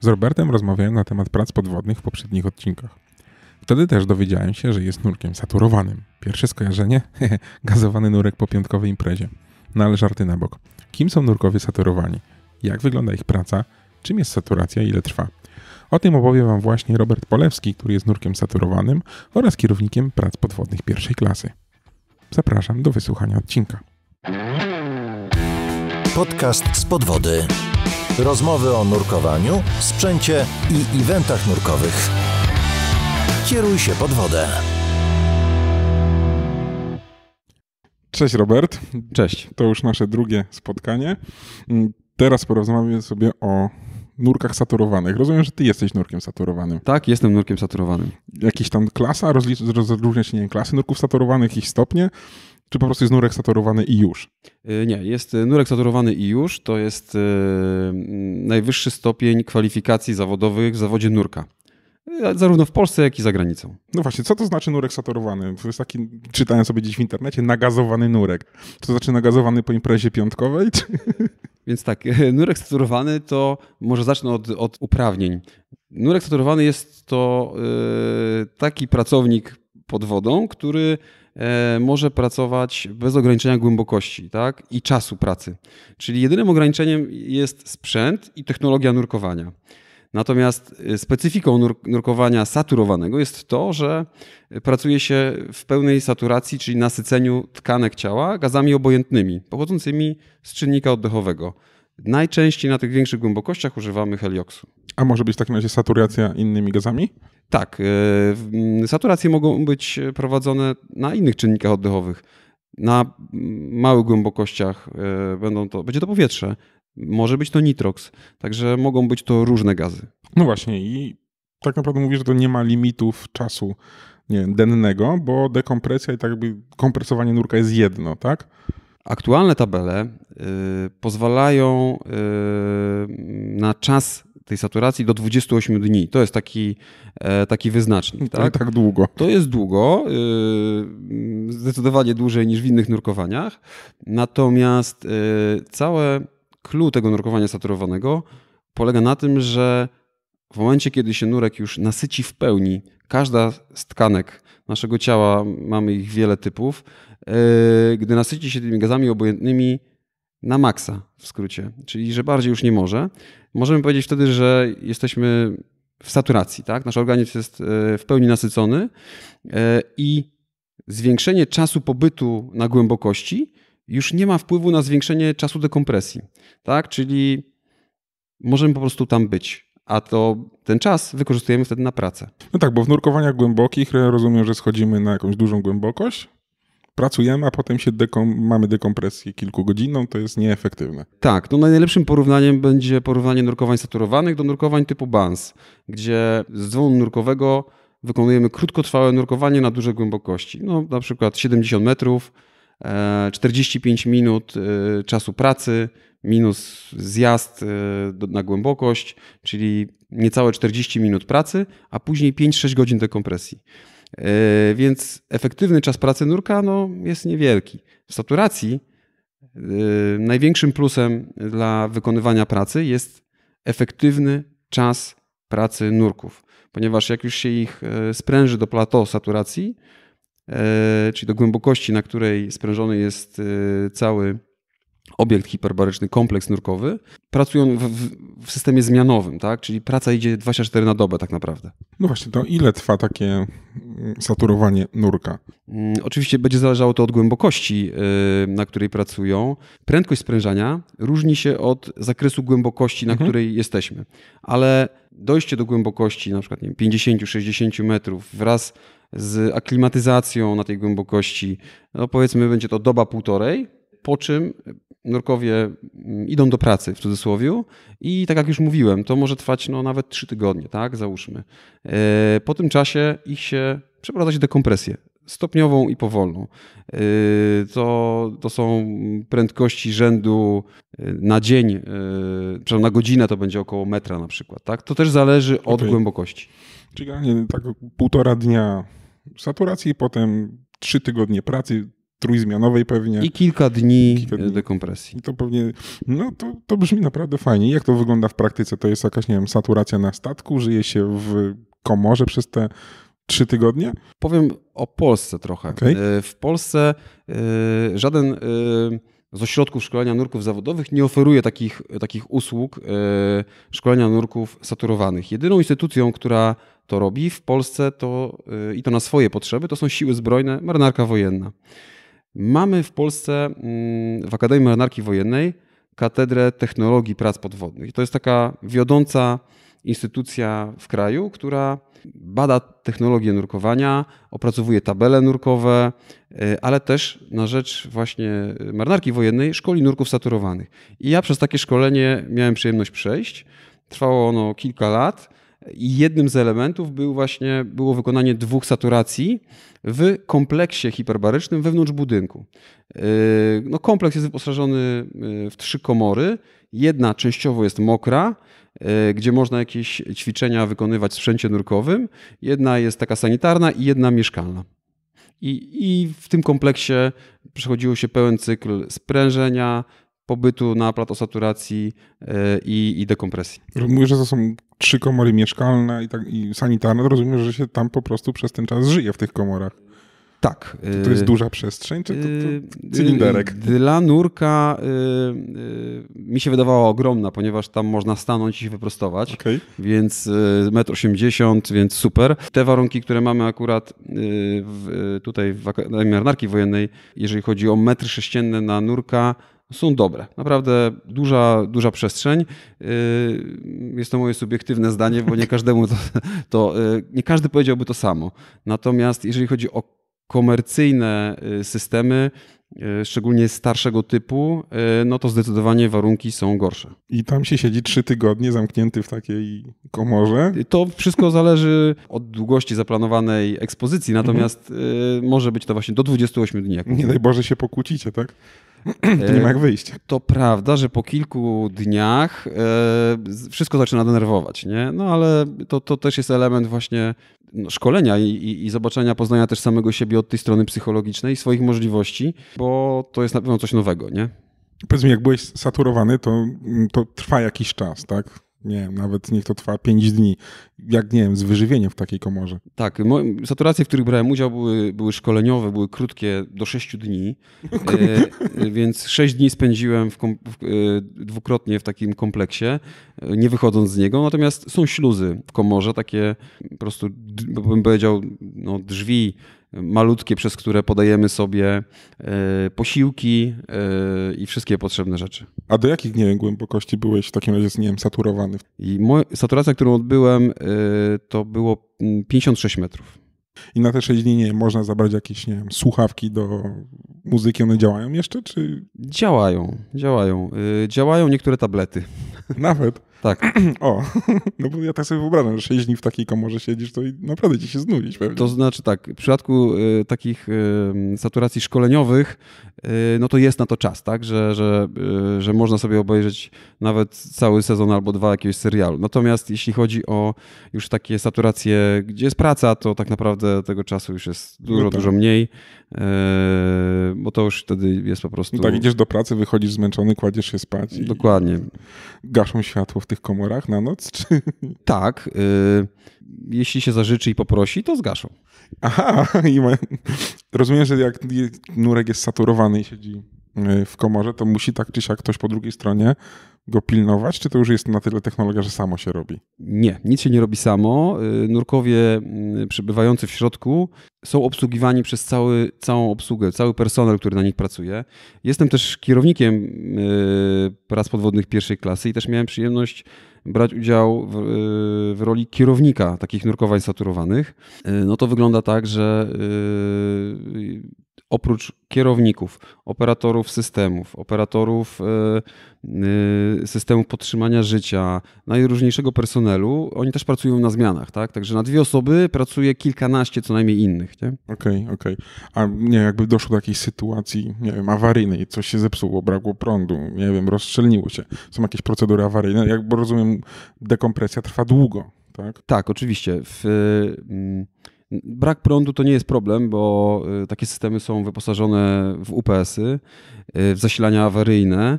Z Robertem rozmawiałem na temat prac podwodnych w poprzednich odcinkach. Wtedy też dowiedziałem się, że jest nurkiem saturowanym. Pierwsze skojarzenie? Gazowany nurek po piątkowej imprezie. No ale żarty na bok. Kim są nurkowie saturowani? Jak wygląda ich praca? Czym jest saturacja i ile trwa? O tym opowie Wam właśnie Robert Polewski, który jest nurkiem saturowanym oraz kierownikiem prac podwodnych pierwszej klasy. Zapraszam do wysłuchania odcinka. Podcast z podwody. Rozmowy o nurkowaniu, sprzęcie i eventach nurkowych. Kieruj się pod wodę. Cześć Robert. Cześć. To już nasze drugie spotkanie. Mm, teraz porozmawiamy sobie o nurkach saturowanych. Rozumiem, że ty jesteś nurkiem saturowanym. Tak, jestem nurkiem saturowanym. Jakiś tam klasa, Rozróżnienie rozróżnia się, nie wiem, klasy nurków saturowanych, ich stopnie? Czy po prostu jest nurek saturowany i już? Y, nie, jest y, nurek saturowany i już. To jest y, mm, najwyższy stopień kwalifikacji zawodowych w zawodzie nurka. Zarówno w Polsce, jak i za granicą. No właśnie, co to znaczy nurek saturowany? To jest taki, czytałem sobie gdzieś w internecie, nagazowany nurek. To znaczy nagazowany po imprezie piątkowej? Czy... Więc tak, nurek saturowany to, może zacznę od, od uprawnień. Nurek saturowany jest to taki pracownik pod wodą, który E, może pracować bez ograniczenia głębokości tak? i czasu pracy. Czyli jedynym ograniczeniem jest sprzęt i technologia nurkowania. Natomiast e, specyfiką nurkowania saturowanego jest to, że pracuje się w pełnej saturacji, czyli nasyceniu tkanek ciała gazami obojętnymi, pochodzącymi z czynnika oddechowego. Najczęściej na tych większych głębokościach używamy helioksu a może być w takim razie saturacja innymi gazami? Tak, e, mm, saturacje mogą być prowadzone na innych czynnikach oddechowych. Na małych głębokościach e, będą to, będzie to powietrze, może być to nitrox, także mogą być to różne gazy. No właśnie i tak naprawdę mówisz, że to nie ma limitów czasu nie dennego, bo dekompresja i tak jakby kompresowanie nurka jest jedno, tak? Aktualne tabele y, pozwalają y, na czas tej saturacji do 28 dni. To jest taki, e, taki wyznacznik. Tak? tak długo. To jest długo, y, zdecydowanie dłużej niż w innych nurkowaniach. Natomiast y, całe clue tego nurkowania saturowanego polega na tym, że w momencie, kiedy się nurek już nasyci w pełni, każda z tkanek naszego ciała, mamy ich wiele typów, y, gdy nasyci się tymi gazami obojętnymi na maksa w skrócie, czyli że bardziej już nie może, możemy powiedzieć wtedy, że jesteśmy w saturacji, tak? Nasz organizm jest e, w pełni nasycony e, i zwiększenie czasu pobytu na głębokości już nie ma wpływu na zwiększenie czasu dekompresji, tak? Czyli możemy po prostu tam być. A to ten czas wykorzystujemy wtedy na pracę. No tak, bo w nurkowaniach głębokich rozumiem, że schodzimy na jakąś dużą głębokość, pracujemy, a potem się dekom mamy dekompresję kilkugodzinną, to jest nieefektywne. Tak, no najlepszym porównaniem będzie porównanie nurkowań saturowanych do nurkowań typu BANS, gdzie z dzwonu nurkowego wykonujemy krótkotrwałe nurkowanie na duże głębokości, no na przykład 70 metrów, 45 e, minut e, czasu pracy minus zjazd e, na głębokość, czyli niecałe 40 minut pracy, a później 5-6 godzin dekompresji. Yy, więc efektywny czas pracy nurka no, jest niewielki. W saturacji yy, największym plusem dla wykonywania pracy jest efektywny czas pracy nurków, ponieważ jak już się ich yy, spręży do plateau saturacji, czyli do głębokości, na której sprężony jest cały obiekt hiperbaryczny, kompleks nurkowy, pracują w, w, w, systemie zmianowym, tak? Czyli praca idzie 24 na dobę tak naprawdę. No właśnie, to ile trwa takie mm, saturowanie nurka? Mm, oczywiście będzie zależało to od głębokości, y, na której pracują. Prędkość sprężania różni się od zakresu głębokości, na mhm. której jesteśmy, ale dojście do głębokości na przykład 50-60 metrów wraz z aklimatyzacją na tej głębokości, no powiedzmy będzie to doba półtorej, po czym nurkowie mm, idą do pracy w cudzysłowie i tak jak już mówiłem, to może trwać no, nawet trzy tygodnie, tak, załóżmy. E, po tym czasie ich się przeprowadza się dekompresję stopniową i powolną. E, to, to są mm, prędkości rzędu e, na dzień, przepraszam, na godzinę to będzie około metra na przykład. Tak? To też zależy od okay. głębokości. Czyli tak półtora dnia saturacji, potem trzy tygodnie pracy, trójzmianowej pewnie. I kilka dni, kilka dni. dekompresji. I to pewnie, no to, to brzmi naprawdę fajnie. Jak to wygląda w praktyce? To jest jakaś, nie wiem, saturacja na statku? Żyje się w komorze przez te trzy tygodnie? Powiem o Polsce trochę. Okay. E, w Polsce e, żaden e, z ośrodków szkolenia nurków zawodowych nie oferuje takich, takich usług szkolenia nurków saturowanych. Jedyną instytucją, która to robi w Polsce to, i to na swoje potrzeby, to są siły zbrojne, marynarka wojenna. Mamy w Polsce mm, w Akademii Marynarki Wojennej Katedrę Technologii Prac Podwodnych. To jest taka wiodąca instytucja w kraju, która bada technologię nurkowania, opracowuje tabele nurkowe, y, ale też na rzecz właśnie marynarki wojennej szkoli nurków saturowanych. I ja przez takie szkolenie miałem przyjemność przejść. Trwało ono kilka lat i jednym z elementów był właśnie, było wykonanie dwóch saturacji w kompleksie hiperbarycznym wewnątrz budynku. Yy, no, kompleks jest wyposażony yy, w trzy komory. Jedna częściowo jest mokra, yy, gdzie można jakieś ćwiczenia wykonywać w sprzęcie nurkowym. Jedna jest taka sanitarna i jedna mieszkalna. I, I, w tym kompleksie przechodziło się pełen cykl sprężenia, pobytu na platosaturacji i, i dekompresji. Mówisz, że to są trzy komory mieszkalne i, tak, i sanitarne, to rozumiem, że się tam po prostu przez ten czas żyje w tych komorach. Tak. To, to jest y, duża przestrzeń, czy to, to y, cylinderek? Y, dla nurka y, mi się wydawała ogromna, ponieważ tam można stanąć i się wyprostować, okay. więc y, 1,80 m, więc super. Te warunki, które mamy akurat y, w, tutaj w Akademii Marynarki Wojennej, jeżeli chodzi o metry sześcienne na nurka, są dobre. Naprawdę duża, duża przestrzeń. Y, jest to moje subiektywne zdanie, bo nie każdemu to, to y, nie każdy powiedziałby to samo. Natomiast jeżeli chodzi o komercyjne y, systemy, szczególnie starszego typu, no to zdecydowanie warunki są gorsze. I tam się siedzi trzy tygodnie zamknięty w takiej komorze? To wszystko zależy od długości zaplanowanej ekspozycji, natomiast mhm. może być to właśnie do 28 dni. Nie daj Boże się pokłócicie, tak? To nie ma jak wyjść. E, to prawda, że po kilku dniach e, wszystko zaczyna denerwować, nie? No ale to, to też jest element właśnie no, szkolenia i, i, i zobaczenia, poznania też samego siebie od tej strony psychologicznej, swoich możliwości, bo to jest na pewno coś nowego, nie? Powiedz mi, jak byłeś saturowany, to, to trwa jakiś czas, tak? nie wiem, nawet niech to trwa 5 dni. Jak, nie wiem, z wyżywieniem w takiej komorze. Tak, saturacje, w których brałem udział były, były szkoleniowe, były krótkie, do 6 dni, e, więc 6 dni spędziłem w, w e, dwukrotnie w takim kompleksie, e, nie wychodząc z niego, natomiast są śluzy w komorze, takie po prostu, bym powiedział, no, drzwi malutkie, przez które podajemy sobie e, posiłki e, i wszystkie potrzebne rzeczy. A do jakich, nie wiem, głębokości byłeś w takim razie, nie wiem, saturowany? I moja, saturacja, którą odbyłem, e, to było 56 mm, metrów. I na te 6 dni nie, można zabrać jakieś, nie wiem, słuchawki do muzyki, one działają jeszcze, czy? Działają, działają. Yy, działają niektóre tablety. Nawet? Tak. o, no bo ja tak sobie wyobrażam, że 6 dni w takiej komorze siedzisz, to naprawdę ci się znudzić pewnie. To znaczy tak, w przypadku y, takich y, saturacji szkoleniowych, y, no to jest na to czas, tak, że, że, y, że można sobie obejrzeć nawet cały sezon albo dwa jakiegoś serialu. Natomiast jeśli chodzi o już takie saturacje, gdzie jest praca, to tak naprawdę tego czasu już jest no dużo, no tak. dużo mniej, y, bo to już wtedy jest po prostu... No tak, idziesz do pracy, wychodzisz zmęczony, kładziesz się spać. Dokładnie. Gaszą światło w tych komorach na noc? Czy... Tak. Y jeśli się zażyczy i poprosi, to zgaszą. Aha, i ma... rozumiem, że jak nurek jest saturowany i siedzi y, w komorze, to musi tak czy siak ktoś po drugiej stronie go pilnować, czy to już jest na tyle technologia, że samo się robi? Nie, nic się nie robi samo. Y, nurkowie mm, przebywający w środku są obsługiwani przez cały, całą obsługę, cały personel, który na nich pracuje. Jestem też kierownikiem y, prac podwodnych pierwszej klasy i też miałem przyjemność brać udział w, y, w, roli kierownika takich nurkowań saturowanych, no to wygląda tak, że oprócz kierowników, operatorów systemów, operatorów e, e, systemów podtrzymania życia, najróżniejszego personelu, oni też pracują na zmianach, tak? Także na dwie osoby pracuje kilkanaście co najmniej innych, Okej, okej. Okay, okay. A nie, jakby doszło do jakiejś sytuacji, nie wiem, awaryjnej, coś się zepsuło, brakło prądu, nie wiem, rozstrzelniło się, są jakieś procedury awaryjne, jak rozumiem, dekompresja trwa długo, tak? Tak, oczywiście. W, mm, Brak prądu to nie jest problem, bo y, takie systemy są wyposażone w UPS-y, y, w zasilania awaryjne. Y,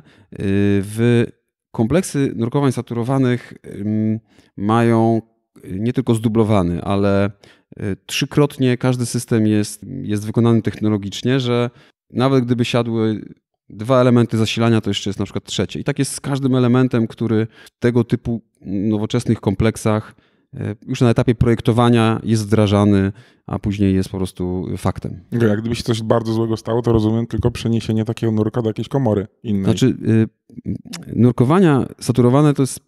w kompleksy nurkowań saturowanych mają nie tylko zdublowany, ale trzykrotnie każdy system jest, jest wykonany technologicznie, że nawet gdyby siadły dwa elementy zasilania, to jeszcze jest na przykład trzecie. I tak jest z każdym elementem, który w tego typu nowoczesnych kompleksach E, już na etapie projektowania jest wdrażany, a później jest po prostu faktem. Jak gdyby się coś bardzo złego stało, to rozumiem tylko przeniesienie takiego nurka do jakiejś komory innej. Znaczy, y, nurkowania saturowane to jest,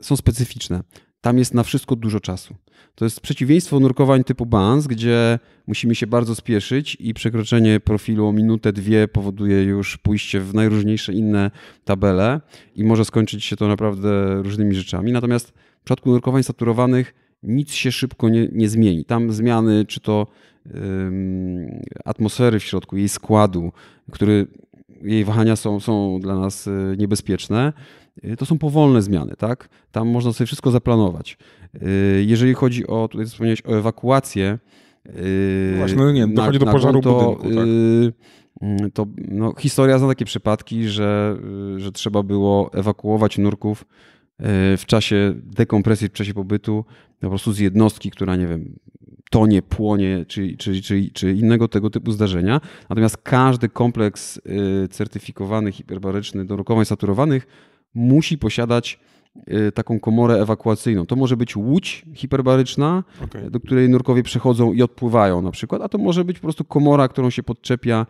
są specyficzne. Tam jest na wszystko dużo czasu. To jest przeciwieństwo nurkowań typu Bans, gdzie musimy się bardzo spieszyć i przekroczenie profilu o minutę, dwie powoduje już pójście w najróżniejsze inne tabele i może skończyć się to naprawdę różnymi rzeczami. Natomiast przypadku nurkowań saturowanych nic się szybko nie, nie zmieni. Tam zmiany, czy to atmosfery w środku, jej składu, który jej wahania są, są dla nas y, niebezpieczne. Y, to są powolne zmiany, tak? Tam można sobie wszystko zaplanować. Y, jeżeli chodzi o, tutaj wspomniałeś o ewakuację. Właśnie, no nie, dochodzi na, do pożaru na, to, budynku, tak? Mm, to no, historia zna takie przypadki, że, że trzeba było ewakuować nurków E, w czasie dekompresji, w czasie pobytu, no, po prostu z jednostki, która, nie wiem, tonie, płonie, czy, czy, czy, czy innego tego typu zdarzenia. Natomiast każdy kompleks e, certyfikowany, hiperbaryczny do saturowanych musi posiadać e, taką komorę ewakuacyjną. To może być łódź hiperbaryczna, okay. do której nurkowie przechodzą i odpływają na przykład, a to może być po prostu komora, którą się podczepia,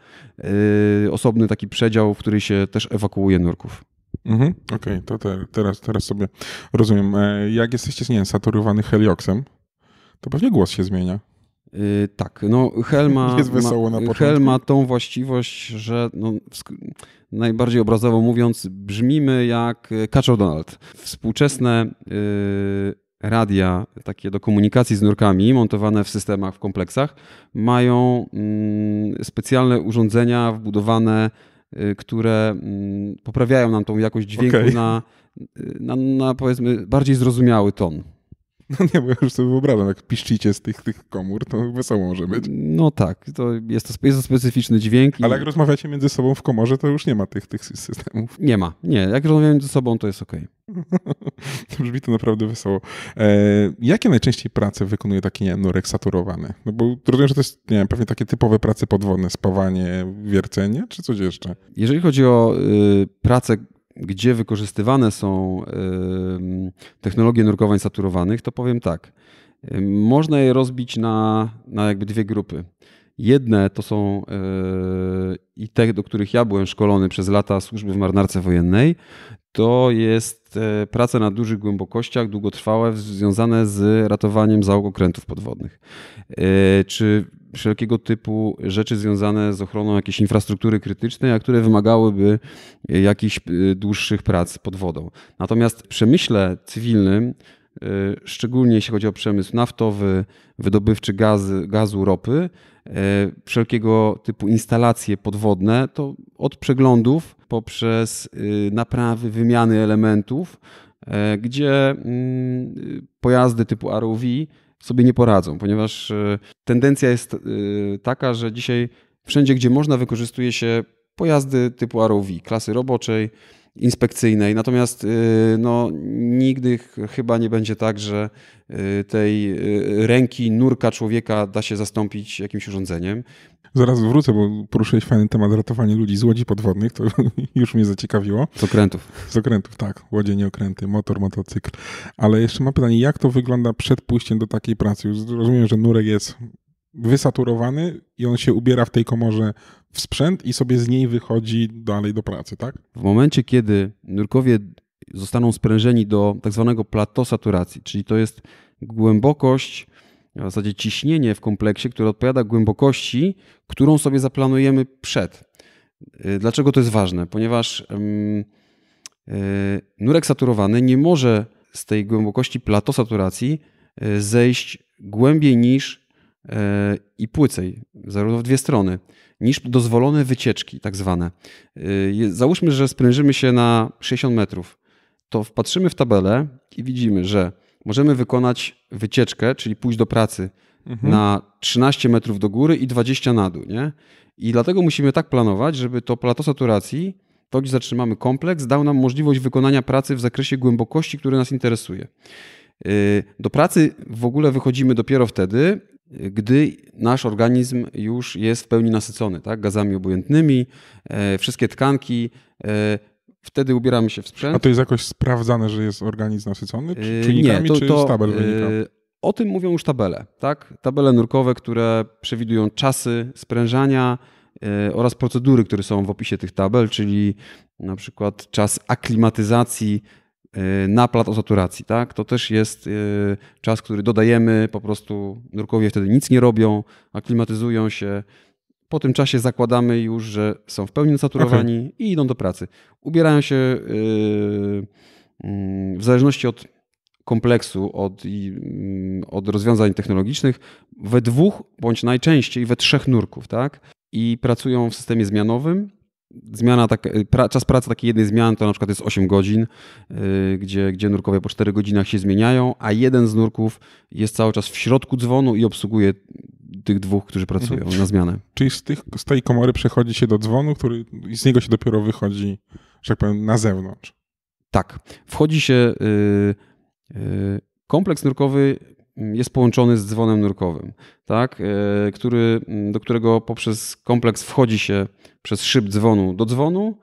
yy, osobny taki przedział, w który się też ewakuuje nurków. Mhm, Okej, okay, to te, teraz, teraz sobie rozumiem. E, jak jesteście, nie wiem, saturowany helioksem, to pewnie głos się zmienia. Yy, tak, no Hel ma, ma, Hel ma tą właściwość, że no, najbardziej obrazowo mówiąc, brzmimy jak e, Catch Donald. Współczesne yy, radia, takie do komunikacji z nurkami, montowane w systemach, w kompleksach, mają yy, specjalne urządzenia wbudowane Y, które mm, poprawiają nam tą jakość dźwięku okay. na, y, na, na powiedzmy bardziej zrozumiały ton. No nie, bo ja już sobie wyobrażam, jak piszczycie z tych, tych komór, to wesoło może być. No tak, to jest to, jest to specyficzny dźwięk. Ale jak rozmawiacie między sobą w komorze, to już nie ma tych, tych systemów. Nie ma, nie. Jak rozmawiamy między sobą, to jest ok. Brzmi to naprawdę wesoło. E, jakie najczęściej prace wykonuje taki, nie norek saturowany? No bo rozumiem, że to jest, nie wiem, pewnie takie typowe prace podwodne, spawanie, wiercenie, czy coś jeszcze? Jeżeli chodzi o y, pracę gdzie wykorzystywane są technologie nurkowań saturowanych, to powiem tak. Można je rozbić na, na jakby dwie grupy. Jedne to są yy, i te, do których ja byłem szkolony przez lata służby w marynarce wojennej, to jest e, praca na dużych głębokościach, długotrwałe, związane z ratowaniem załóg okrętów podwodnych. E, czy wszelkiego typu rzeczy związane z ochroną jakiejś infrastruktury krytycznej, a które wymagałyby jakichś y, dłuższych prac pod wodą. Natomiast w przemyśle cywilnym, y, szczególnie jeśli chodzi o przemysł naftowy, wydobywczy gaz, gazu, ropy, y, wszelkiego typu instalacje podwodne, to od przeglądów poprzez naprawy, wymiany elementów, gdzie mm, pojazdy typu ROV sobie nie poradzą, ponieważ e, tendencja jest e, taka, że dzisiaj wszędzie, gdzie można, wykorzystuje się pojazdy typu ROV, klasy roboczej, inspekcyjnej. Natomiast e, no, nigdy chyba nie będzie tak, że tej ręki, nurka człowieka da się zastąpić jakimś urządzeniem. Zaraz wrócę, bo poruszyłeś fajny temat ratowanie ludzi z łodzi podwodnych, to już mnie zaciekawiło. Z okrętów. Z okrętów, tak. Łodzie, nie okręty, motor, motocykl. Ale jeszcze mam pytanie, jak to wygląda przed pójściem do takiej pracy? Już rozumiem, że nurek jest wysaturowany i on się ubiera w tej komorze w sprzęt i sobie z niej wychodzi dalej do pracy, tak? W momencie, kiedy nurkowie zostaną sprężeni do tak zwanego plateau saturacji, czyli to jest głębokość w zasadzie ciśnienie w kompleksie, które odpowiada głębokości, którą sobie zaplanujemy przed. Y, dlaczego to jest ważne? Ponieważ y, nurek saturowany nie może z tej głębokości plato saturacji y, zejść głębiej niż i płycej, zarówno w dwie strony, niż dozwolone wycieczki, tak zwane. Załóżmy, że sprężymy się na 60 metrów, to wpatrzymy w tabelę i widzimy, że możemy wykonać wycieczkę, czyli pójść do pracy mhm. na 13 metrów do góry i 20 na dół. Nie? I dlatego musimy tak planować, żeby to plato saturacji, to gdzie zatrzymamy kompleks, dał nam możliwość wykonania pracy w zakresie głębokości, który nas interesuje. Y, do pracy w ogóle wychodzimy dopiero wtedy, gdy nasz organizm już jest w pełni nasycony tak? gazami obojętnymi, e, wszystkie tkanki e, wtedy ubieramy się w sprzęt. A to jest jakoś sprawdzane, że jest organizm nasycony? Czy czynnikami, yy, nie, to, to, czy z tabel yy, wynika? O tym mówią już tabele, tak? Tabele nurkowe, które przewidują czasy sprężania yy, oraz procedury, które są w opisie tych tabel, czyli na przykład czas aklimatyzacji na plat o saturacji, tak? To też jest czas, który dodajemy, po prostu nurkowie wtedy nic nie robią, aklimatyzują się, po tym czasie zakładamy już, że są w pełni saturowani okay. i idą do pracy. Ubierają się yy, mm, w zależności od kompleksu, od, mm, od rozwiązań technologicznych, we dwóch bądź najczęściej we trzech nurków, tak? I pracują w systemie zmianowym, Zmiana tak, yy, pra, czas pracy takiej jednej zmiany to na przykład jest 8 godzin, yy, gdzie, gdzie nurkowie po 4 godzinach się zmieniają, a jeden z nurków jest cały czas w środku dzwonu i obsługuje tych dwóch, którzy mhm. pracują mhm. na zmianę. Czyli z, tych, z tej komory przechodzi się do dzwonu, który z niego się dopiero wychodzi, że tak powiem, na zewnątrz. Tak. Wchodzi się. Y, y, kompleks nurkowy mm, jest połączony z dzwonem nurkowym, tak? Y, który, mm, do którego poprzez kompleks wchodzi się przez szyb dzwonu do dzwonu.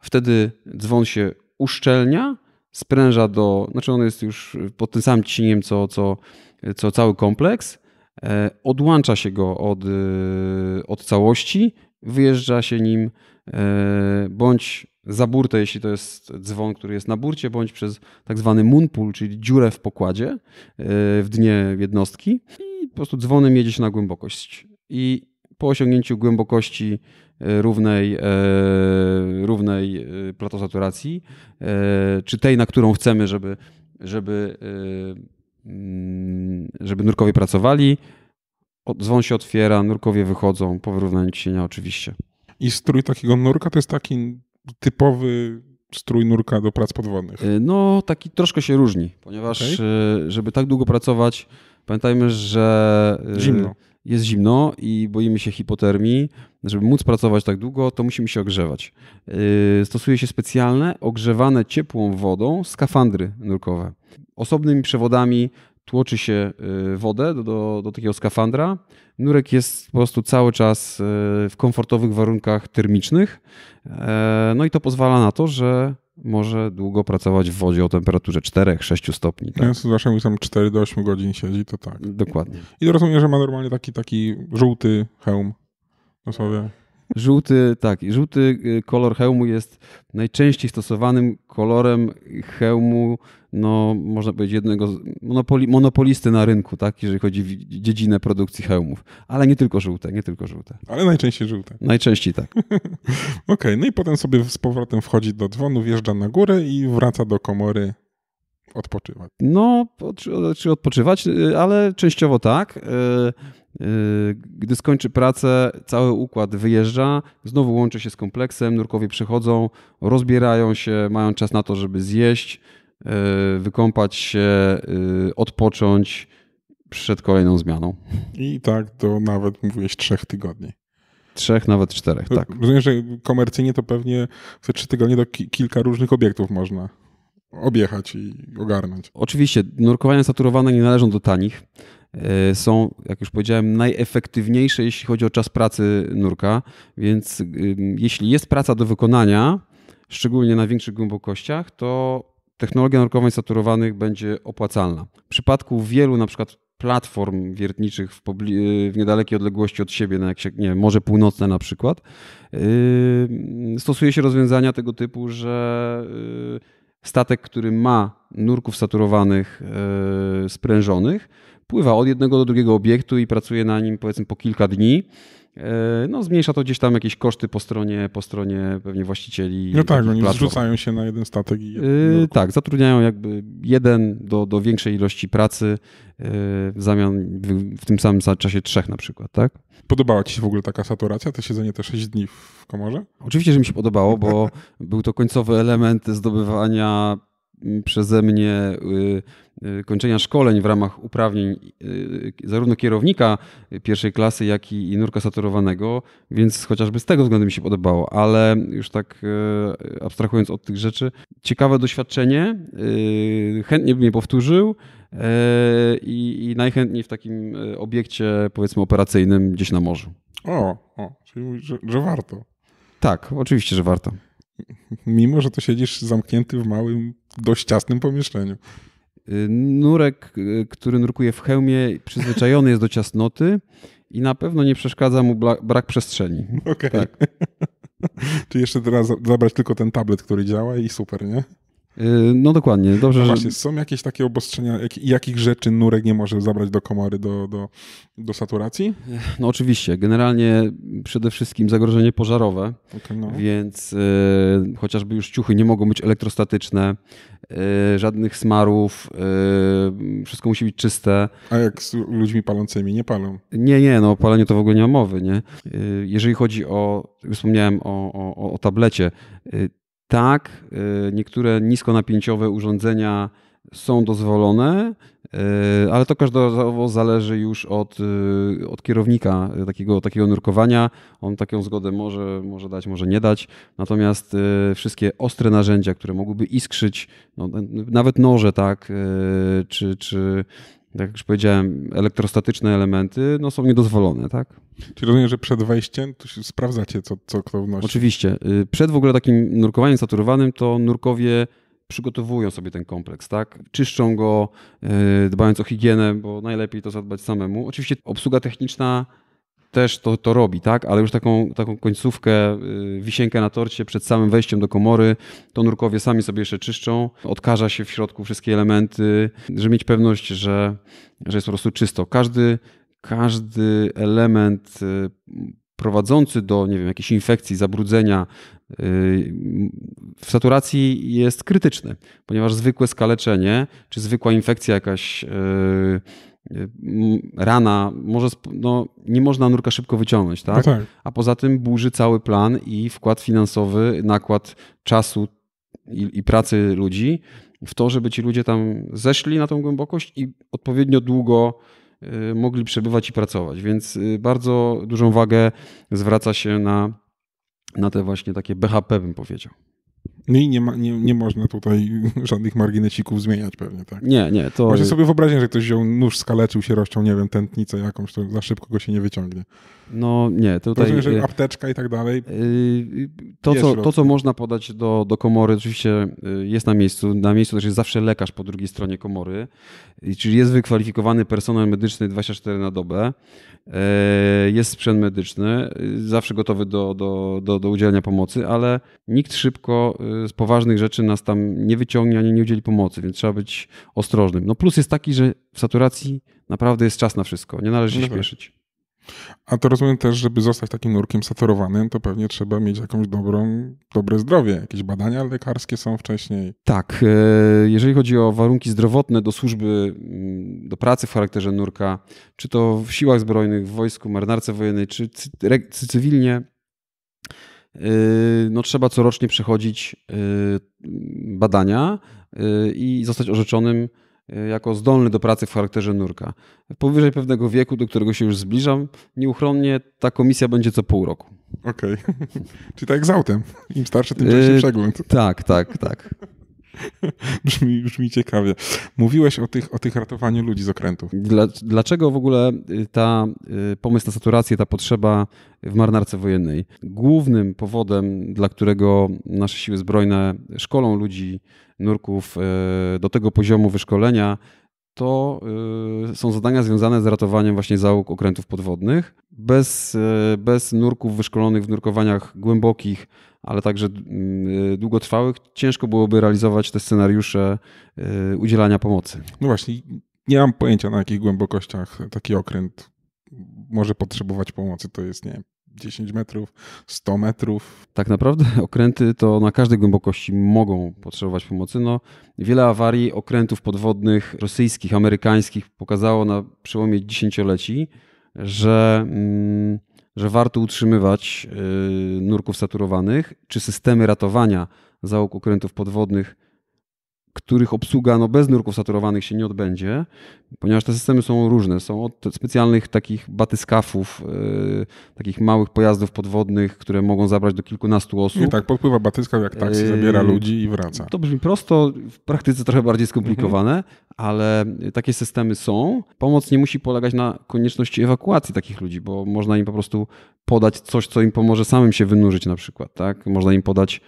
Wtedy dzwon się uszczelnia, spręża do. Znaczy, on jest już pod tym samym ciśnieniem, co, co, co cały kompleks E, odłącza się go od, e, od całości, wyjeżdża się nim e, bądź za burtę, jeśli to jest dzwon, który jest na burcie, bądź przez tak zwany moonpool, czyli dziurę w pokładzie, w dnie jednostki i po prostu dzwonem jedzie się na głębokość. I po osiągnięciu głębokości równej, równej platosaturacji, czy tej, na którą chcemy, żeby, żeby Mm, żeby nurkowie pracowali. Dzwon się otwiera, nurkowie wychodzą po wyrównaniu ciśnienia oczywiście. I strój takiego nurka to jest taki typowy strój nurka do prac podwodnych? Y, no, taki troszkę się różni, ponieważ okay. żeby tak długo pracować, pamiętajmy, że y, zimno. jest zimno i boimy się hipotermii. Żeby móc pracować tak długo, to musimy się ogrzewać. Y, stosuje się specjalne, ogrzewane ciepłą wodą skafandry nurkowe. Osobnymi przewodami tłoczy się y, wodę do, do, do, takiego skafandra. Nurek jest po prostu cały czas y, w komfortowych warunkach termicznych. E, no i to pozwala na to, że może długo pracować w wodzie o temperaturze 4-6 stopni. Tak? Ja zwłaszcza mi tam 4 do 8 godzin siedzi, to tak. Dokładnie. I rozumiem, że ma normalnie taki, taki żółty hełm na sobie. Żółty, tak. Żółty y, kolor hełmu jest najczęściej stosowanym kolorem hełmu no, można powiedzieć, jednego monopoli, monopolisty na rynku, tak, jeżeli chodzi o dziedzinę produkcji hełmów. Ale nie tylko żółte, nie tylko żółte. Ale najczęściej żółte. Najczęściej tak. Okej, okay, no i potem sobie z powrotem wchodzi do dzwonu, wjeżdża na górę i wraca do komory odpoczywać. No, czy znaczy odpoczywać, y, ale częściowo tak. Y, y, gdy skończy pracę, cały układ wyjeżdża, znowu łączy się z kompleksem, nurkowie przychodzą, rozbierają się, mają czas na to, żeby zjeść, Y, wykąpać się, y, odpocząć przed kolejną zmianą. I tak to nawet mówiłeś trzech tygodni. Trzech, nawet czterech, tak. Rozumiem, że komercyjnie to pewnie w te trzy tygodnie do ki kilka różnych obiektów można objechać i ogarnąć. Oczywiście, nurkowania saturowane nie należą do tanich. Y, są, jak już powiedziałem, najefektywniejsze, jeśli chodzi o czas pracy nurka, więc jeśli jest praca do wykonania, szczególnie na większych głębokościach, to technologia nurkowań saturowanych będzie opłacalna. W przypadku wielu na przykład platform wiertniczych w, y, w, niedalekiej odległości od siebie, na no jak się, nie wiem, Morze Północne na przykład, yy, stosuje się rozwiązania tego typu, że yy, statek, który ma nurków saturowanych yy, sprężonych, pływa od jednego do drugiego obiektu i pracuje na nim powiedzmy po kilka dni E, no, zmniejsza to gdzieś tam jakieś koszty po stronie, po stronie pewnie właścicieli. No tak, oni platform. zrzucają się na jeden statek i. E, tak, zatrudniają jakby jeden do, do większej ilości pracy e, w zamian w, w, tym samym czasie trzech na przykład, tak? Podobała Ci się w ogóle taka saturacja, to siedzenie te 6 dni w komorze? Oczywiście, że mi się podobało, bo był to końcowy element zdobywania przeze mnie y, y, kończenia szkoleń w ramach uprawnień y, zarówno kierownika pierwszej klasy, jak i nurka saturowanego, więc chociażby z tego względu mi się podobało, ale już tak abstrahując od tych rzeczy, ciekawe doświadczenie, chętnie bym je powtórzył i, i najchętniej w takim obiekcie powiedzmy operacyjnym gdzieś na morzu. O, o czyli mówisz, że, że warto. Tak, oczywiście, że warto. Mimo, że to siedzisz zamknięty w małym, dość ciasnym pomieszczeniu. Y, nurek, y, który nurkuje w hełmie, przyzwyczajony jest do ciasnoty i na pewno nie przeszkadza mu brak przestrzeni. Okej. Okay. Tak. Czy jeszcze teraz zabrać tylko ten tablet, który działa i super, nie? Yy, no dokładnie, dobrze, no właśnie, że... Są jakieś takie obostrzenia, jak, jakich rzeczy nurek nie może zabrać do komary, do, do, do saturacji? No oczywiście, generalnie przede wszystkim zagrożenie pożarowe, okay, no. więc y, chociażby już ciuchy nie mogą być elektrostatyczne, y, żadnych smarów, y, wszystko musi być czyste. A jak z ludźmi palącymi, nie palą? Nie, nie, no o paleniu to w ogóle nie ma mowy, nie? jeżeli chodzi o, wspomniałem o, o, o tablecie, tak, y, niektóre niskonapięciowe urządzenia są dozwolone, y, ale to każdorazowo zależy już od, y, od kierownika takiego, takiego nurkowania. On taką zgodę może, może dać, może nie dać. Natomiast wszystkie ostre narzędzia, które mogłyby iskrzyć, no, nawet noże, tak, czy, czy tak jak już powiedziałem, elektrostatyczne elementy no, są niedozwolone, tak? Czyli rozumiem, że przed wejściem to się sprawdzacie, co, co kto wnosi. Oczywiście. Y, przed w ogóle takim nurkowaniem saturowanym to nurkowie przygotowują sobie ten kompleks, tak? Czyszczą go, y, dbając o higienę, bo najlepiej to zadbać samemu. Oczywiście obsługa techniczna też to, to robi, tak? Ale już taką, taką końcówkę, y, wisienkę na torcie przed samym wejściem do komory, to nurkowie sami sobie jeszcze czyszczą, odkaża się w środku wszystkie elementy, żeby mieć pewność, że, że jest po prostu czysto. Każdy, każdy element y, prowadzący do, nie wiem, jakiejś infekcji, zabrudzenia y, w saturacji jest krytyczny, ponieważ zwykłe skaleczenie, czy zwykła infekcja jakaś Y, rana, może no, nie można nurka szybko wyciągnąć, no tak? tak? A poza tym burzy cały plan i wkład finansowy, nakład czasu i, i pracy ludzi w to, żeby ci ludzie tam zeszli na tą głębokość i odpowiednio długo y, mogli przebywać i pracować. Więc y, bardzo dużą wagę zwraca się na, na te właśnie takie BHP, bym powiedział. No i nie, ma, nie, nie można tutaj żadnych marginesików zmieniać pewnie, tak? Nie, nie, to... Właśnie sobie wyobrazić, że ktoś wziął nóż, skaleczył się rością, nie wiem, tętnicę jakąś, to za szybko go się nie wyciągnie. No nie, tutaj... Rozumiem, że y, apteczka i tak dalej. Y, to, co, to, co można podać do, do komory, oczywiście y, jest na miejscu. Na miejscu też jest zawsze lekarz po drugiej stronie komory, czyli jest wykwalifikowany personel medyczny 24 na dobę. Jest sprzęt medyczny, zawsze gotowy do, do, do, do pomocy, ale nikt szybko z poważnych rzeczy nas tam nie wyciągnie ani nie udzieli pomocy, więc trzeba być ostrożnym. No plus jest taki, że w saturacji naprawdę jest czas na wszystko, nie należy się mhm. śpieszyć. A to rozumiem też, żeby zostać takim nurkiem saturowanym, to pewnie trzeba mieć jakąś dobrą, dobre zdrowie. Jakieś badania lekarskie są wcześniej. Tak, e, jeżeli chodzi o warunki zdrowotne do służby, mm, do pracy w charakterze nurka, czy to w siłach zbrojnych, w wojsku, marynarce wojennej, czy cywilnie, Yy, no, trzeba corocznie przechodzić yy, badania yy, i zostać orzeczonym jako zdolny do pracy w charakterze nurka. Powyżej pewnego wieku, do którego się już zbliżam, nieuchronnie ta komisja będzie co pół roku. Okej. Okay. Czyli tak jak z autem. Im starszy, tym częściej przegląd. tak, tak, tak. brzmi, brzmi ciekawie. Mówiłeś o tych, o tych ratowaniu ludzi z okrętów. Dla, dlaczego w ogóle y, ta y, pomysł na saturację, ta potrzeba w marynarce wojennej? Głównym powodem, dla którego nasze siły zbrojne szkolą ludzi, nurków y, do tego poziomu wyszkolenia, to y, są zadania związane z ratowaniem właśnie załóg okrętów podwodnych. Bez, y, bez nurków wyszkolonych w nurkowaniach głębokich, ale także y, długotrwałych, ciężko byłoby realizować te scenariusze udzielania pomocy. No właśnie, nie mam pojęcia na jakich głębokościach taki okręt może potrzebować pomocy. To jest, nie wiem, 10 metrów, 100 metrów. Tak naprawdę okręty to na każdej głębokości mogą potrzebować pomocy. No, wiele awarii okrętów podwodnych rosyjskich, amerykańskich pokazało na przełomie dziesięcioleci, że, mm, że warto utrzymywać y, nurków saturowanych czy systemy ratowania załóg okrętów podwodnych których obsługa no, bez nurków saturowanych się nie odbędzie, ponieważ te systemy są różne. Są od specjalnych takich batyskafów, yy, takich małych pojazdów podwodnych, które mogą zabrać do kilkunastu osób. Nie tak, podpływa batyskaw jak taksi, yy, e, zabiera ludzi i wraca. To brzmi prosto, w praktyce trochę bardziej skomplikowane, mhm. ale takie systemy są. Pomoc nie musi polegać na konieczności ewakuacji takich ludzi, bo można im po prostu podać coś, co im pomoże samym się wynurzyć na przykład. Tak? Można im podać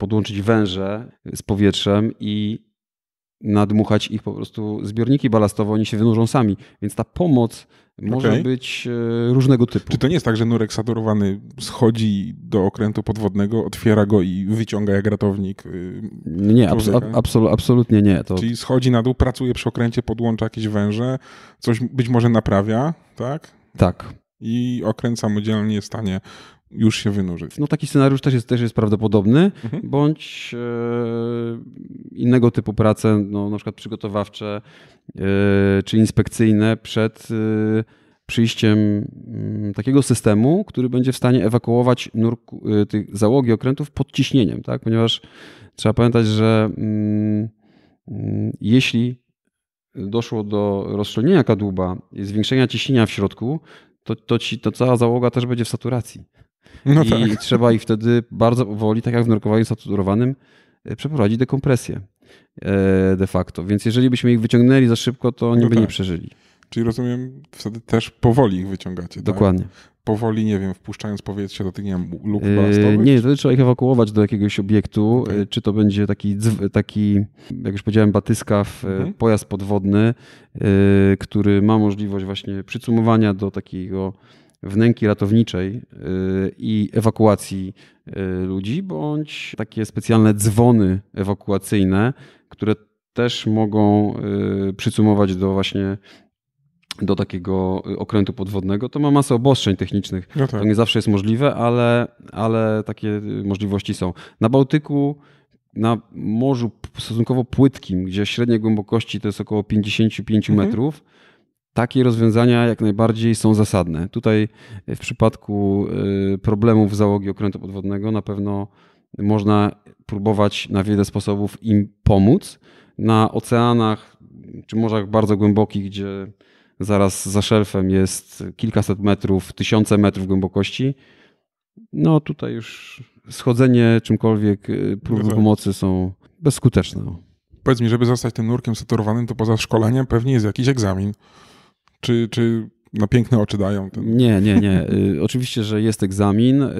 podłączyć węże z powietrzem i nadmuchać ich po prostu zbiorniki balastowe, oni się wynurzą sami. Więc ta pomoc może okay. być e, różnego typu. Czy to nie jest tak, że nurek saturowany schodzi do okrętu podwodnego, otwiera go i wyciąga jak ratownik? Y, nie, abs absol absolutnie nie. To... Czyli schodzi na dół, pracuje przy okręcie, podłącza jakieś węże, coś być może naprawia, tak? Tak. I okręt samodzielnie jest w stanie już się wynurzyć. No taki scenariusz też jest, też jest prawdopodobny, mhm. bądź e, innego typu prace, no, na przykład przygotowawcze e, czy inspekcyjne przed e, przyjściem mm, takiego systemu, który będzie w stanie ewakuować e, tych załogi okrętów pod ciśnieniem, tak? ponieważ trzeba pamiętać, że mm, mm, jeśli doszło do rozszczelnienia kadłuba i zwiększenia ciśnienia w środku, to, to, ci, to cała załoga też będzie w saturacji. No I tak. trzeba ich wtedy bardzo powoli, tak jak w nurkowaniu saturowanym, e, przeprowadzić dekompresję e, de facto. Więc jeżeli byśmy ich wyciągnęli za szybko, to oni no by tak. nie przeżyli. Czyli rozumiem, wtedy też powoli ich wyciągacie. Tak? Dokładnie. Tak? Powoli, nie wiem, wpuszczając powietrze do tych, nie wiem, e, balastowych? nie, wtedy trzeba ich ewakuować do jakiegoś obiektu. Okay. Czy to będzie taki, taki, jak już powiedziałem, batyskaw, mhm. pojazd podwodny, który ma możliwość właśnie przycumowania do takiego wnęki ratowniczej y, i ewakuacji y, ludzi, bądź takie specjalne dzwony ewakuacyjne, które też mogą y, przycumować do właśnie do takiego okrętu podwodnego, to ma masę obostrzeń technicznych. No tak. To nie zawsze jest możliwe, ale, ale takie możliwości są. Na Bałtyku, na morzu stosunkowo płytkim, gdzie średnie głębokości to jest około 55 mhm. metrów, takie rozwiązania jak najbardziej są zasadne. Tutaj e, w przypadku e, problemów załogi okrętu podwodnego na pewno można próbować na wiele sposobów im pomóc. Na oceanach czy morzach bardzo głębokich, gdzie zaraz za szelfem jest kilkaset metrów, tysiące metrów głębokości, no tutaj już schodzenie czymkolwiek, e, próby pomocy są bezskuteczne. No. Powiedz mi, żeby zostać tym nurkiem saturowanym, to poza szkoleniem pewnie jest jakiś egzamin. Czy, czy no piękne oczy dają. Ten. Nie, nie, nie. Y, oczywiście, że jest egzamin. Y,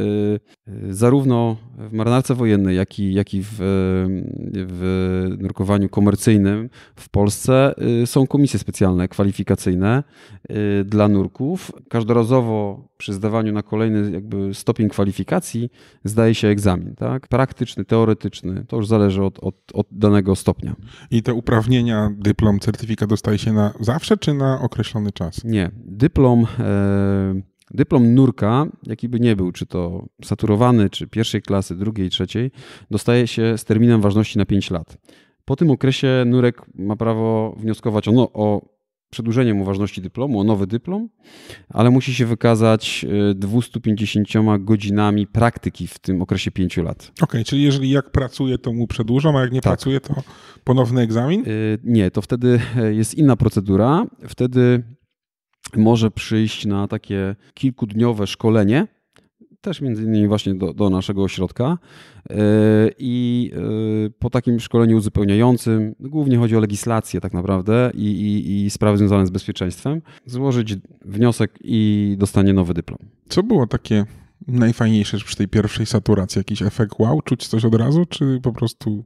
y, zarówno w marynarce wojennej, jak i, jak i w, w nurkowaniu komercyjnym w Polsce są komisje specjalne, kwalifikacyjne dla nurków. Każdorazowo przy zdawaniu na kolejny jakby stopień kwalifikacji zdaje się egzamin, tak? Praktyczny, teoretyczny, to już zależy od, od, od danego stopnia. I te uprawnienia, dyplom, certyfikat dostaje się na zawsze czy na określony czas? Nie, dyplom, e, dyplom nurka, jaki by nie był, czy to saturowany, czy pierwszej klasy, drugiej, trzeciej, dostaje się z terminem ważności na 5 lat. Po tym okresie nurek ma prawo wnioskować o, no, o przedłużenie mu ważności dyplomu, o nowy dyplom, ale musi się wykazać 250 e, godzinami praktyki w tym okresie 5 lat. Okej, okay, czyli jeżeli jak pracuje, to mu przedłużam, a jak nie tak. pracuje, to ponowny egzamin? Yy, nie, to wtedy jest inna procedura. Wtedy może przyjść na takie kilkudniowe szkolenie, też między innymi właśnie do, do naszego ośrodka. E, I e, po takim szkoleniu uzupełniającym, głównie chodzi o legislację tak naprawdę i, i, i sprawy związane z bezpieczeństwem, złożyć wniosek i dostanie nowy dyplom. Co było takie najfajniejsze przy tej pierwszej saturacji? Jakiś efekt wow? Czuć coś od razu, czy po prostu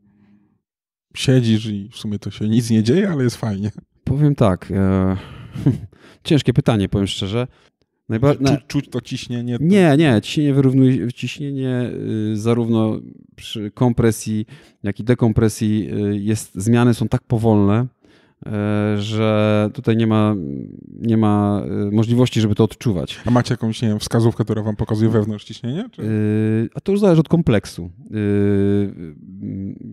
siedzisz i w sumie to się nic nie dzieje, ale jest fajnie? Powiem tak. E Ciężkie pytanie, powiem szczerze. Najba... Czu, czuć to ciśnienie? To... Nie, nie. Ciśnienie wyrównuje, ciśnienie y, zarówno przy kompresji, jak i dekompresji y, jest, zmiany są tak powolne, y, że tutaj nie ma, nie ma możliwości, żeby to odczuwać. A macie jakąś nie wiem, wskazówkę, która wam pokazuje mm. wewnątrz ciśnienie? Czy... A to już zależy od kompleksu.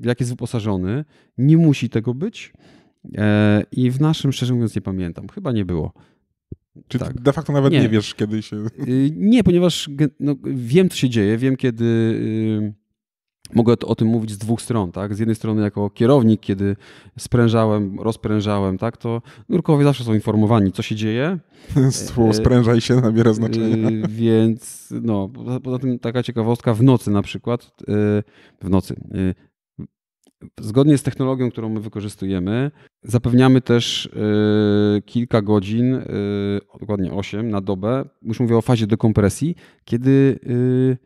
Jak jest wyposażony, nie musi tego być. I w naszym, szczerze mówiąc, nie pamiętam. Chyba nie było. Czy tak. de facto nawet nie. nie. wiesz, kiedy się. Y, nie, ponieważ no, wiem, co się dzieje, wiem, kiedy. Y, mogę o tym mówić z dwóch stron, tak? Z jednej strony jako kierownik, kiedy sprężałem, rozprężałem, tak, to nurkowie zawsze są informowani, co się dzieje. Słowo sprężaj się nabiera znaczenia. Y, więc no, poza tym taka ciekawostka w nocy na przykład, w nocy, Zgodnie z technologią, którą my wykorzystujemy, zapewniamy też y, kilka godzin, y, dokładnie 8 na dobę, już mówię o fazie dekompresji, kiedy y,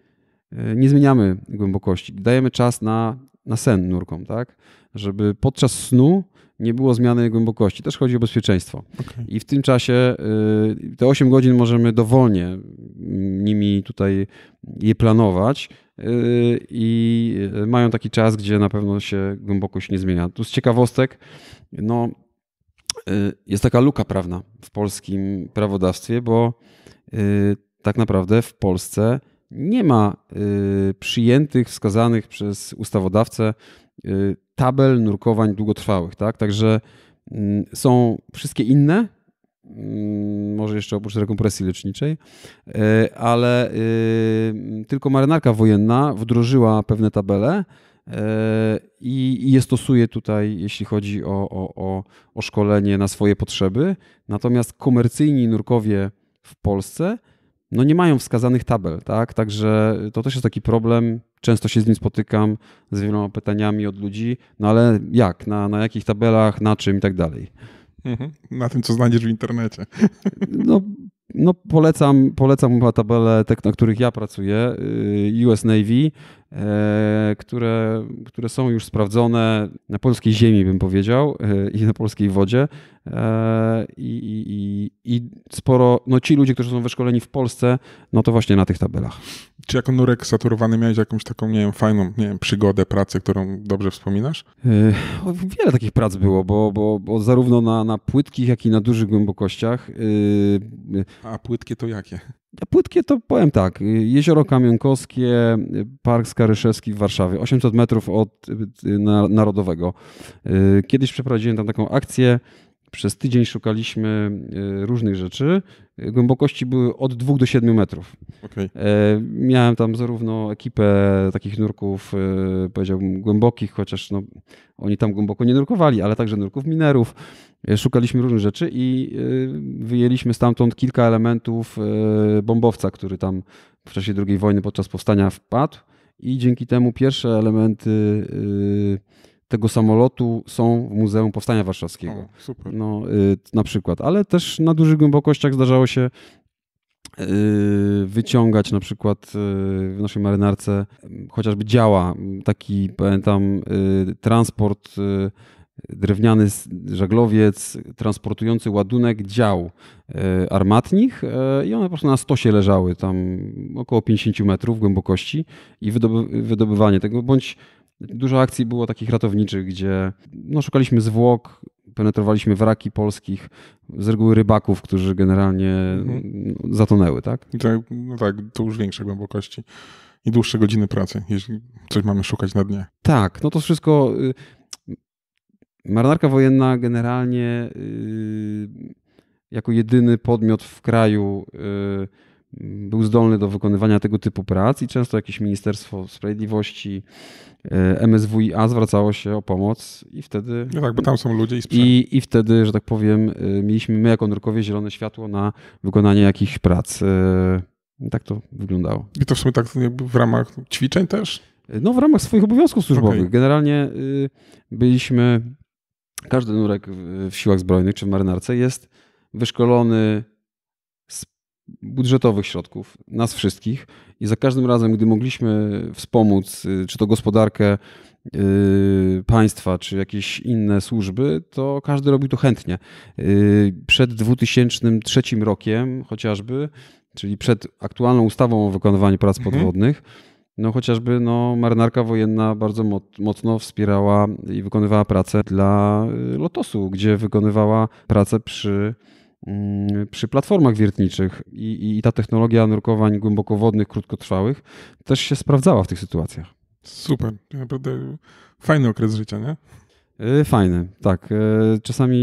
nie zmieniamy głębokości. Dajemy czas na, na sen nurkom, tak? Żeby podczas snu nie było zmiany głębokości. Też chodzi o bezpieczeństwo. Okay. I w tym czasie te 8 godzin możemy dowolnie mm, nimi tutaj je planować Y, i mają taki czas, gdzie na pewno się głębokość nie zmienia. Tu z ciekawostek, no, y, jest taka luka prawna w polskim prawodawstwie, bo y, tak naprawdę w Polsce nie ma przyjętych, wskazanych przez ustawodawcę tabel nurkowań długotrwałych. Tak? Także mm, są wszystkie inne, Mm, może jeszcze oprócz rekompresji leczniczej, e, ale y, tylko marynarka wojenna wdrożyła pewne tabele e, i je stosuje tutaj, jeśli chodzi o, o, o, o szkolenie na swoje potrzeby. Natomiast komercyjni nurkowie w Polsce no nie mają wskazanych tabel, tak? Także to też jest taki problem. Często się z nim spotykam, z wieloma pytaniami od ludzi, no ale jak, na, na jakich tabelach, na czym i tak dalej. Mhm. Na tym, co znajdziesz w internecie. No, no polecam, polecam chyba tabele, te, na których ja pracuję, y, US Navy, E, które, które są już sprawdzone na polskiej ziemi, bym powiedział, e, i na polskiej wodzie. E, I, i, i sporo, no ci ludzie, którzy są wyszkoleni w Polsce, no to właśnie na tych tabelach. Czy jako nurek saturowany miałeś jakąś taką, nie wiem, fajną, nie wiem, przygodę, pracę, którą dobrze wspominasz? Wiele takich prac było, bo, bo, bo zarówno na, na płytkich, jak i na dużych głębokościach. Y, y, A płytkie to jakie? Płytkie to powiem tak, Jezioro Kamionkowskie, Park Skaryszewski w Warszawie, 800 metrów od y, y, Narodowego. Y, kiedyś przeprowadziłem tam taką akcję, przez tydzień szukaliśmy y, różnych rzeczy. Głębokości były od 2 do 7 metrów. Okay. E, miałem tam zarówno ekipę takich nurków, y, powiedziałbym głębokich, chociaż no, oni tam głęboko nie nurkowali, ale także nurków minerów. E, szukaliśmy różnych rzeczy i y, wyjęliśmy stamtąd kilka elementów bombowca, który tam w czasie II wojny podczas powstania wpadł i dzięki temu pierwsze elementy tego samolotu są w Muzeum Powstania Warszawskiego. O, super. No, y, na przykład. Ale też na dużych głębokościach zdarzało się y, wyciągać na przykład y, w naszej marynarce mm, chociażby działa, mm, taki pamiętam transport drewniany żaglowiec transportujący ładunek dział armatnich i one po prostu na stosie leżały tam około 50 metrów głębokości i wydobywanie tego, bądź Dużo akcji było takich ratowniczych, gdzie no, szukaliśmy zwłok, penetrowaliśmy wraki polskich, z reguły rybaków, którzy generalnie mhm. No, zatonęły, tak? No tak, to już większe głębokości i dłuższe godziny pracy, jeśli coś mamy szukać na dnie. Tak, no to wszystko. Y, marynarka wojenna generalnie y, jako jedyny podmiot w kraju y, był zdolny do wykonywania tego typu prac i często jakieś Ministerstwo Sprawiedliwości, e, MSWiA zwracało się o pomoc i wtedy... No tak, bo tam są ludzie i sprzęt. I, I wtedy, że tak powiem, e, mieliśmy my jako nurkowie zielone światło na wykonanie jakichś prac. E, I tak to wyglądało. I to w sumie tak w ramach ćwiczeń też? No w ramach swoich obowiązków służbowych. Okay. Generalnie byliśmy, każdy nurek w siłach zbrojnych czy w marynarce jest wyszkolony budżetowych środków, nas wszystkich. I za każdym razem, gdy mogliśmy wspomóc, y, czy to gospodarkę y, państwa, czy jakieś inne służby, to każdy robił to chętnie. Y, przed 2003 rokiem chociażby, czyli przed aktualną ustawą o wykonywaniu prac mhm. podwodnych, no chociażby no, marynarka wojenna bardzo mocno wspierała i wykonywała pracę dla Lotosu, gdzie wykonywała pracę przy Mm, przy platformach wiertniczych i, i ta technologia nurkowań głębokowodnych, krótkotrwałych też się sprawdzała w tych sytuacjach. Super, naprawdę fajny okres życia, nie? E, fajny, tak. E, czasami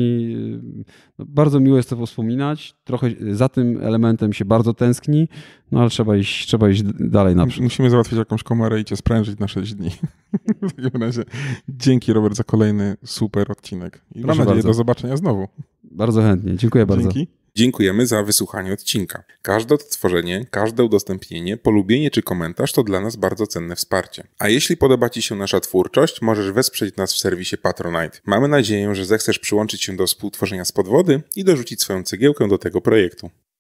e, no, bardzo miło jest to wspominać. Trochę za tym elementem się bardzo tęskni, no ale trzeba iść, trzeba iść dalej naprzód. Musimy załatwić jakąś komarę i cię sprężyć na 6 dni. w takim razie dzięki Robert za kolejny super odcinek. I mam nadzieję bardzo. do zobaczenia znowu. Bardzo chętnie. Dziękuję bardzo. Dzięki. Dziękujemy za wysłuchanie odcinka. Każde odtworzenie, każde udostępnienie, polubienie czy komentarz to dla nas bardzo cenne wsparcie. A jeśli podoba Ci się nasza twórczość, możesz wesprzeć nas w serwisie Patronite. Mamy nadzieję, że zechcesz przyłączyć się do współtworzenia z podwody i dorzucić swoją cegiełkę do tego projektu.